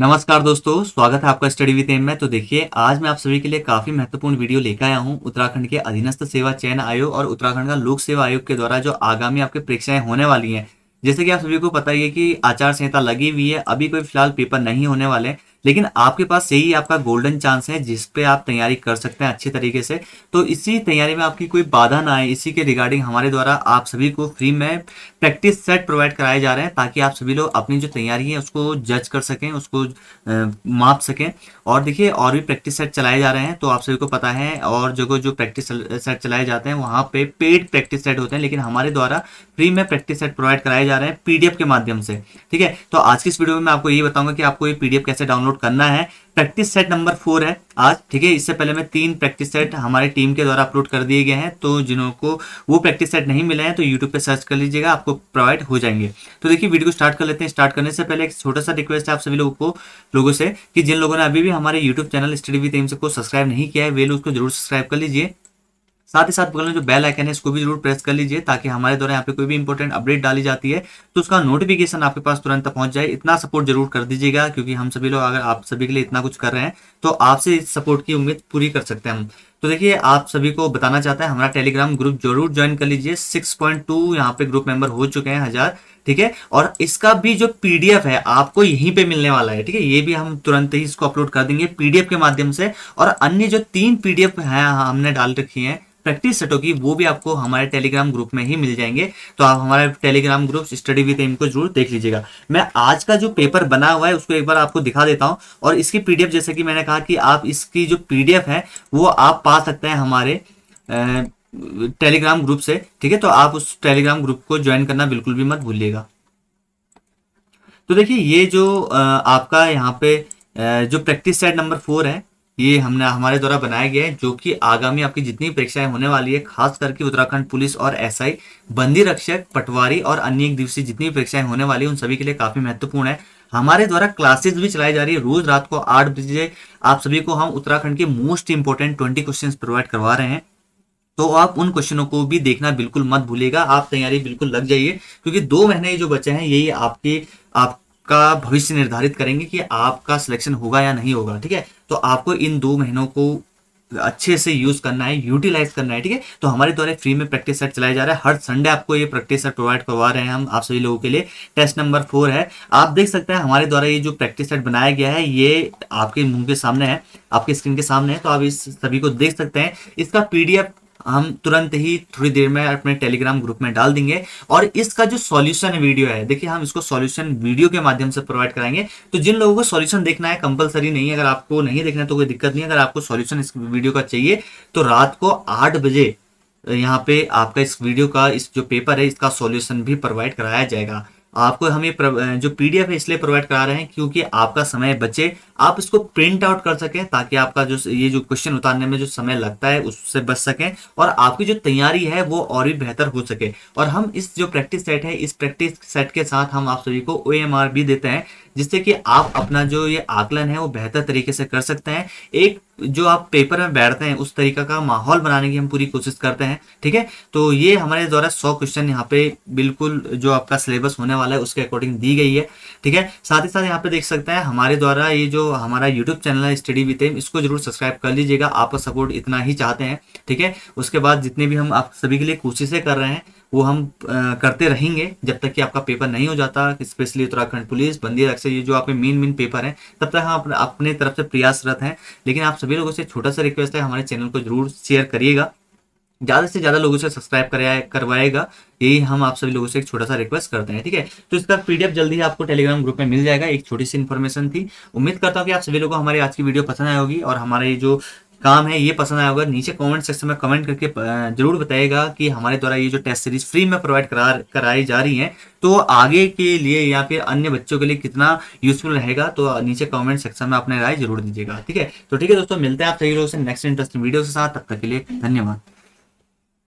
नमस्कार दोस्तों स्वागत है आपका स्टडी विद एम में तो देखिए आज मैं आप सभी के लिए काफी महत्वपूर्ण वीडियो लेकर आया हूं उत्तराखंड के अधीनस्थ सेवा चयन आयोग और उत्तराखंड का लोक सेवा आयोग के द्वारा जो आगामी आपकी परीक्षाएं होने वाली हैं जैसे कि आप सभी को पता ही है कि आचार संहिता लगी हुई है अभी कोई फिलहाल पेपर नहीं होने वाले लेकिन आपके पास यही आपका गोल्डन चांस है जिस पे आप तैयारी कर सकते हैं अच्छे तरीके से तो इसी तैयारी में आपकी कोई बाधा ना आए इसी के रिगार्डिंग हमारे द्वारा आप सभी को फ्री में प्रैक्टिस सेट प्रोवाइड कराए जा रहे हैं ताकि आप सभी लोग अपनी जो तैयारी है उसको जज कर सकें उसको माप सकें और देखिए और भी प्रैक्टिस सेट चलाए जा रहे हैं तो आप सभी को पता है और जगह जो, जो प्रैक्टिस सेट चलाए जाते हैं वहाँ पे पेड प्रैक्टिस सेट होते हैं लेकिन हमारे द्वारा फ्री में प्रैक्टिस सेट प्रोवाइड कराए जा रहे हैं पीडीएफ के माध्यम से ठीक है तो आज की इस वीडियो में मैं आपको ये बताऊंगा कि आपको ये पीडीएफ कैसे डाउनलोड करना है प्रैक्टिस सेट नंबर फोर है आज ठीक है इससे पहले मैं तीन प्रैक्टिस सेट हमारे टीम के द्वारा अपलोड कर दिए गए हैं तो जिनों को वो प्रैक्टिस सेट नहीं मिले हैं तो यूट्यूब पे सर्च कर लीजिएगा आपको प्रोवाइड हो जाएंगे तो देखिए वीडियो को स्टार्ट कर लेते हैं स्टार्ट करने से पहले एक छोटा सा रिक्वेस्ट है आप सभी लोगों को लोगों से कि जिन लोगों ने अभी भी हमारे YouTube channel study with Ms को सब्सक्राइब नहीं किया है वे लोग उसको जरूर सब्सक्राइब कर लीजिए साथ ही साथ बगल में जो बेल आइकन है इसको भी जरूर प्रेस कर लीजिए ताकि हमारे द्वारा यहाँ पे कोई भी इंपॉर्टेंट अपडेट डाली जाती है तो उसका नोटिफिकेशन आपके पास तुरंत पहुंच जाए इतना सपोर्ट जरूर कर दीजिएगा क्योंकि हम सभी लोग अगर आप सभी के लिए इतना कुछ कर रहे हैं तो आपसे इस सपोर्ट की उम्मीद पूरी कर सकते हैं हम तो देखिए आप सभी को बताना चाहते हैं हमारा टेलीग्राम ग्रुप जरूर ज्वाइन कर लीजिए 6.2 पॉइंट यहाँ पे ग्रुप मेंबर हो चुके हैं हजार ठीक है और इसका भी जो पीडीएफ है आपको यहीं पे मिलने वाला है ठीक है ये भी हम तुरंत ही इसको अपलोड कर देंगे पीडीएफ के माध्यम से और अन्य जो तीन पीडीएफ है हमने डाल रखी है प्रैक्टिस सेट होगी वो भी आपको हमारे टेलीग्राम ग्रुप में ही मिल जाएंगे तो आप हमारे Telegram group study with M को जरूर देख लीजिएगा मैं आज का जो पेपर बना हुआ है उसको एक बार आपको दिखा देता हूँ और इसकी पी जैसे कि मैंने कहा कि आप इसकी जो पी है वो आप पा सकते हैं हमारे टेलीग्राम ग्रुप से ठीक है तो आप उस टेलीग्राम ग्रुप को ज्वाइन करना बिल्कुल भी मत भूलिएगा तो देखिए ये जो आपका यहाँ पे जो प्रैक्टिस सेट नंबर फोर है ये हमने हमारे द्वारा बनाया गया है जो कि आगामी आपकी जितनी परीक्षाएं होने वाली है खास करके उत्तराखंड पुलिस और एसआई बंदी रक्षक पटवारी और अन्य एक दिवसीय जितनी परीक्षाएं होने वाली है उन सभी के लिए काफी महत्वपूर्ण है हमारे द्वारा क्लासेस भी चलाई जा रही है रोज रात को आठ बजे आप सभी को हम उत्तराखंड के most important twenty question provide करवा रहे हैं तो आप उन क्वेश्चनों को भी देखना बिल्कुल मत भूलेगा आप तैयारी बिल्कुल लग जाइए क्योंकि दो महीने जो बचे हैं यही आपके आप का भविष्य निर्धारित करेंगे कि आपका सिलेक्शन होगा या नहीं होगा ठीक है तो आपको इन दो महीनों को अच्छे से यूज करना है यूटिलाइज करना है ठीक है तो हमारे द्वारा फ्री में प्रैक्टिस सेट चलाया जा रहा है हर संडे आपको ये प्रैक्टिस सेट प्रोवाइड करवा रहे हैं हम आप सभी लोगों के लिए टेस्ट नंबर फोर है आप देख सकते हैं हमारे द्वारा ये जो प्रैक्टिस सेट बनाया गया है ये आपके मुंह के सामने है आपके स्क्रीन के सामने है तो आप इस सभी को देख सकते हैं इसका पीडीएफ हम तुरंत ही थोड़ी देर में अपने टेलीग्राम ग्रुप में डाल देंगे और इसका जो सॉल्यूशन वीडियो है देखिए हम इसको सॉल्यूशन वीडियो के माध्यम से प्रोवाइड कराएंगे तो जिन लोगों को सॉल्यूशन देखना है कंपलसरी नहीं है अगर आपको नहीं देखना है तो कोई दिक्कत नहीं अगर आपको सॉल्यूशन इस वीडियो का चाहिए तो रात को आठ बजे यहाँ पे आपका इस वीडियो का इस जो पेपर है इसका सोल्यूशन भी प्रोवाइड कराया जाएगा आपको हम ये जो पीडीएफ है इसलिए प्रोवाइड करा रहे हैं क्योंकि आपका समय बचे आप इसको प्रिंट आउट कर सकें ताकि आपका जो ये जो क्वेश्चन उतारने में जो समय लगता है उससे बच सकें और आपकी जो तैयारी है वो और भी बेहतर हो सके और हम इस जो प्रैक्टिस सेट है इस प्रैक्टिस सेट के साथ हम आप सभी को ओ भी देते हैं जिससे कि आप अपना जो ये आकलन है वो बेहतर तरीके से कर सकते हैं एक जो आप पेपर में बैठते हैं उस तरीका का माहौल बनाने की हम पूरी कोशिश करते हैं ठीक है तो ये हमारे द्वारा सौ क्वेश्चन यहाँ पे बिल्कुल जो आपका सिलेबस होने वाला है उसके अकॉर्डिंग दी गई है ठीक है साथ ही साथ यहाँ पे देख सकते हैं हमारे द्वारा ये जो हमारा यूट्यूब चैनल है स्टडी विथ एम इसको जरूर सब्सक्राइब कर लीजिएगा आपका सपोर्ट इतना ही चाहते हैं ठीक है उसके बाद जितने भी हम आप सभी के लिए कोशिशें कर रहे हैं वो हम आ, करते रहेंगे जब तक कि आपका पेपर नहीं हो जाता स्पेशली उत्तराखंड पुलिस बंदी रक्षा ये जो आपके मेन मेन पेपर हैं तब तक हम अपने तरफ से प्रयासरत हैं लेकिन आप सभी लोगों से छोटा सा रिक्वेस्ट है हमारे चैनल को जरूर शेयर करिएगा ज़्यादा से ज़्यादा लोगों से सब्सक्राइब कराया करवाएगा यही हम आप सभी लोगों से एक छोटा सा रिक्वेस्ट करते हैं ठीक है तो इसका पीडीएफ जल्दी ही आपको टेलीग्राम ग्रुप में मिल जाएगा एक छोटी सी इन्फॉर्मेशन थी उम्मीद करता हूँ कि आप सभी लोगों को हमारी आज की वीडियो पसंद आए होगी और हमारे जो काम है ये पसंद आया होगा नीचे कमेंट सेक्शन में कमेंट करके जरूर बताएगा कि हमारे द्वारा ये जो टेस्ट सीरीज फ्री में प्रोवाइड करा कराई जा रही है तो आगे के लिए या फिर अन्य बच्चों के लिए कितना यूजफुल रहेगा तो नीचे कमेंट सेक्शन में अपने राय जरूर दीजिएगा ठीक है तो ठीक है दोस्तों मिलते हैं आप सभी लोगों से नेक्स्ट इंटरेस्टिंग वीडियो के साथ तब तक के लिए धन्यवाद